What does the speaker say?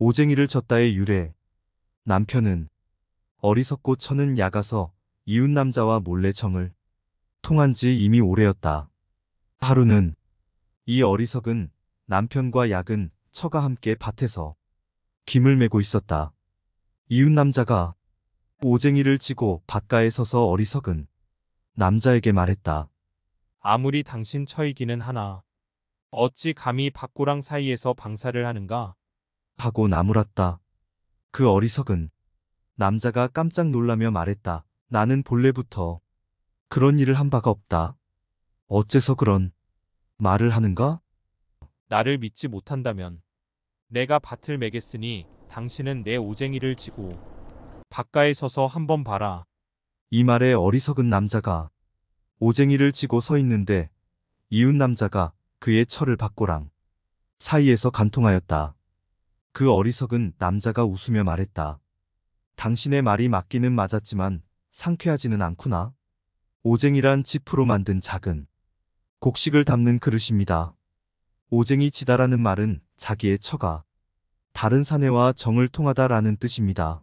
오쟁이를 쳤다의 유래. 남편은 어리석고 천는 약아서 이웃 남자와 몰래 청을 통한 지 이미 오래였다. 하루는 이 어리석은 남편과 약은 처가 함께 밭에서 김을 메고 있었다. 이웃 남자가 오쟁이를 치고 바가에 서서 어리석은 남자에게 말했다. 아무리 당신 처이기는 하나 어찌 감히 밭고랑 사이에서 방사를 하는가? 하고 나무랐다. 그 어리석은 남자가 깜짝 놀라며 말했다. 나는 본래부터 그런 일을 한 바가 없다. 어째서 그런 말을 하는가? 나를 믿지 못한다면 내가 밭을 매겠으니 당신은 내 오쟁이를 지고 바깥에 서서 한번 봐라. 이 말에 어리석은 남자가 오쟁이를 지고 서 있는데 이웃 남자가 그의 철을 받고랑 사이에서 간통하였다. 그 어리석은 남자가 웃으며 말했다. 당신의 말이 맞기는 맞았지만 상쾌하지는 않구나. 오쟁이란 지프로 만든 작은 곡식을 담는 그릇입니다. 오쟁이 지다라는 말은 자기의 처가, 다른 사내와 정을 통하다라는 뜻입니다.